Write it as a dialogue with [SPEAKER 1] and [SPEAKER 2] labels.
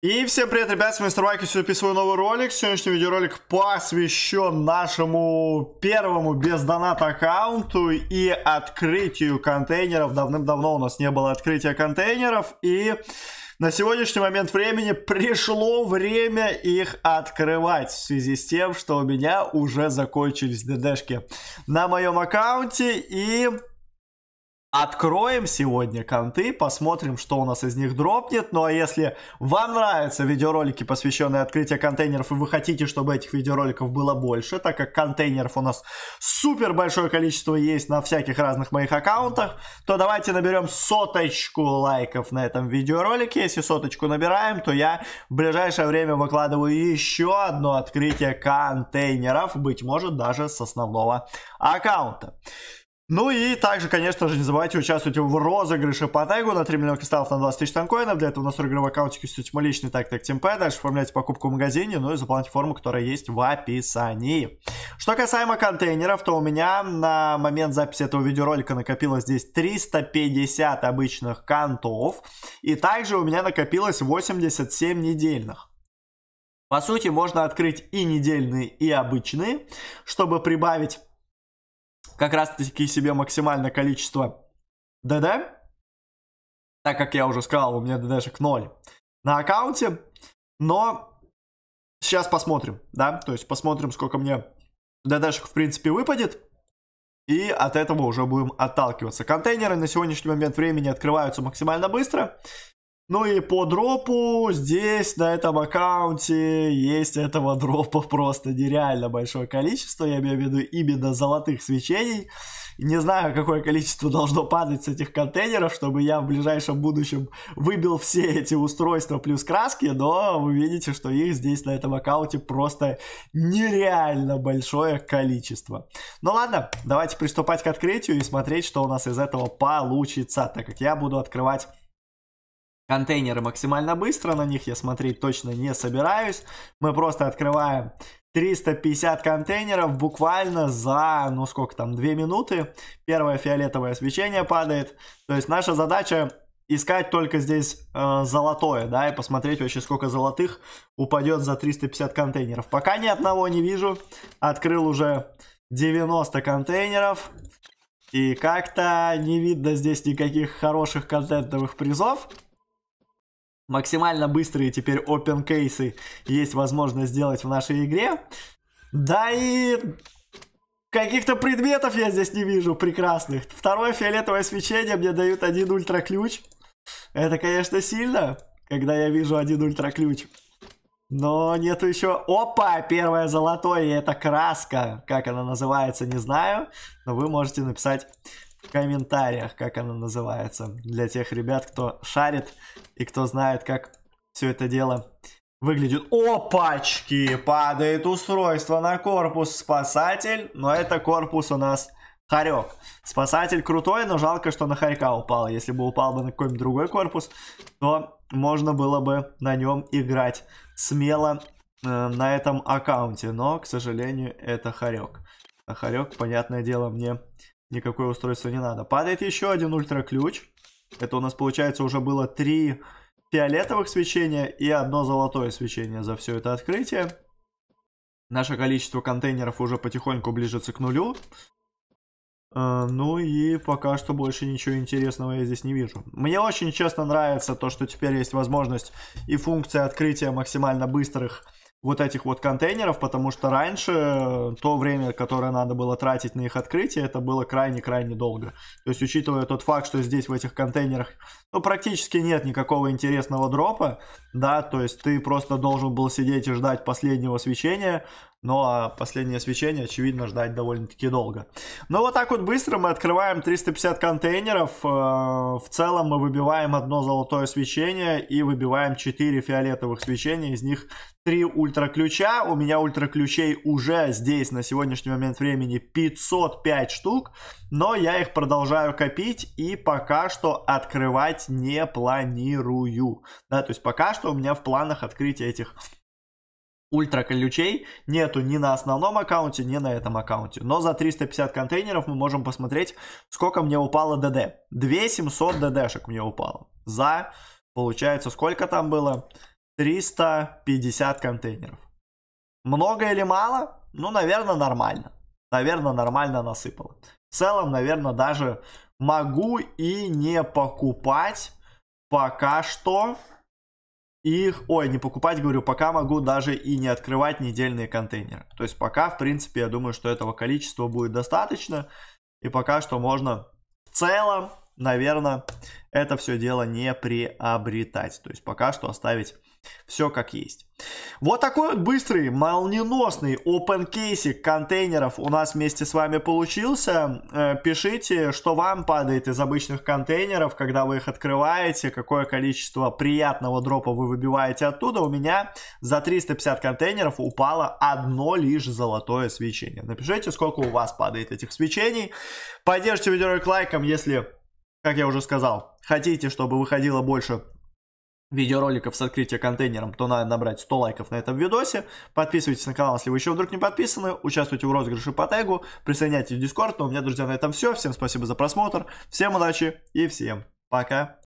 [SPEAKER 1] И всем привет, ребят, с вами Мистер Вайк, сегодня записываю новый ролик. Сегодняшний видеоролик посвящен нашему первому без доната аккаунту и открытию контейнеров. Давным-давно у нас не было открытия контейнеров, и на сегодняшний момент времени пришло время их открывать в связи с тем, что у меня уже закончились ДДшки на моем аккаунте, и Откроем сегодня конты, посмотрим, что у нас из них дропнет. Ну а если вам нравятся видеоролики, посвященные открытию контейнеров, и вы хотите, чтобы этих видеороликов было больше, так как контейнеров у нас супер большое количество есть на всяких разных моих аккаунтах, то давайте наберем соточку лайков на этом видеоролике. Если соточку набираем, то я в ближайшее время выкладываю еще одно открытие контейнеров, быть может даже с основного аккаунта. Ну и также, конечно же, не забывайте участвовать в розыгрыше по тайгу на 3 миллиона кристаллов на 20 тысяч танкоинов. Для этого у нас в игровом аккаунтике суть мой личный тактик Тимпэ. Дальше оформляйте покупку в магазине, ну и заполняйте форму, которая есть в описании. Что касаемо контейнеров, то у меня на момент записи этого видеоролика накопилось здесь 350 обычных контов И также у меня накопилось 87 недельных. По сути, можно открыть и недельные, и обычные, чтобы прибавить как раз-таки себе максимальное количество ДД. Так как я уже сказал, у меня ДДшек 0 на аккаунте. Но сейчас посмотрим, да, то есть посмотрим, сколько мне ДДшек в принципе выпадет. И от этого уже будем отталкиваться. Контейнеры на сегодняшний момент времени открываются максимально быстро. Ну и по дропу здесь, на этом аккаунте, есть этого дропа просто нереально большое количество. Я имею в виду именно золотых свечений. Не знаю, какое количество должно падать с этих контейнеров, чтобы я в ближайшем будущем выбил все эти устройства плюс краски, но вы видите, что их здесь на этом аккаунте просто нереально большое количество. Ну ладно, давайте приступать к открытию и смотреть, что у нас из этого получится, так как я буду открывать Контейнеры максимально быстро, на них я смотреть точно не собираюсь. Мы просто открываем 350 контейнеров буквально за, ну сколько там, 2 минуты. Первое фиолетовое свечение падает. То есть наша задача искать только здесь э, золотое, да, и посмотреть вообще сколько золотых упадет за 350 контейнеров. Пока ни одного не вижу. Открыл уже 90 контейнеров. И как-то не видно здесь никаких хороших контентовых призов. Максимально быстрые теперь open кейсы есть возможность сделать в нашей игре. Да и каких-то предметов я здесь не вижу прекрасных. Второе фиолетовое свечение мне дают один ультра ключ. Это, конечно, сильно, когда я вижу один ультра ключ. Но нету еще... Опа! Первое золотое, это краска. Как она называется, не знаю. Но вы можете написать комментариях, как она называется, для тех ребят, кто шарит и кто знает, как все это дело выглядит. Опачки! Падает устройство на корпус спасатель, но это корпус у нас Харек. Спасатель крутой, но жалко, что на Харька упал. Если бы упал бы на какой-нибудь другой корпус, то можно было бы на нем играть смело э, на этом аккаунте. Но, к сожалению, это Харек. А Харек, понятное дело, мне Никакое устройство не надо. Падает еще один ультраключ. Это у нас, получается, уже было три фиолетовых свечения и одно золотое свечение за все это открытие. Наше количество контейнеров уже потихоньку ближется к нулю. А, ну и пока что больше ничего интересного я здесь не вижу. Мне очень честно нравится то, что теперь есть возможность и функция открытия максимально быстрых вот этих вот контейнеров, потому что раньше э, то время, которое надо было тратить на их открытие, это было крайне-крайне долго. То есть, учитывая тот факт, что здесь в этих контейнерах ну, практически нет никакого интересного дропа, да, то есть ты просто должен был сидеть и ждать последнего свечения, ну а последнее свечение, очевидно, ждать довольно-таки долго. Но ну, вот так вот быстро мы открываем 350 контейнеров. Э, в целом мы выбиваем одно золотое свечение и выбиваем 4 фиолетовых свечения. Из них 3 ультраключа. У меня ультраключей уже здесь на сегодняшний момент времени 505 штук. Но я их продолжаю копить и пока что открывать не планирую. Да, то есть пока что у меня в планах открытие этих ультра ключей нету ни на основном аккаунте, ни на этом аккаунте. Но за 350 контейнеров мы можем посмотреть, сколько мне упало ДД. 2700 ДДшек мне упало. За, получается, сколько там было? 350 контейнеров. Много или мало? Ну, наверное, нормально. Наверное, нормально насыпало. В целом, наверное, даже могу и не покупать пока что их, ой, не покупать, говорю, пока могу даже и не открывать недельные контейнеры. То есть пока, в принципе, я думаю, что этого количества будет достаточно. И пока что можно в целом, наверное, это все дело не приобретать. То есть пока что оставить все как есть. Вот такой вот быстрый, молниеносный open case контейнеров у нас вместе с вами получился. Э, пишите, что вам падает из обычных контейнеров, когда вы их открываете, какое количество приятного дропа вы выбиваете оттуда. У меня за 350 контейнеров упало одно лишь золотое свечение. Напишите, сколько у вас падает этих свечений. Поддержите видеоролик лайком, если, как я уже сказал, хотите, чтобы выходило больше видеороликов с открытия контейнером, то надо набрать 100 лайков на этом видосе. Подписывайтесь на канал, если вы еще вдруг не подписаны. Участвуйте в розыгрыше по тегу. Присоединяйтесь в дискорд. Ну, у меня, друзья, на этом все. Всем спасибо за просмотр. Всем удачи и всем пока.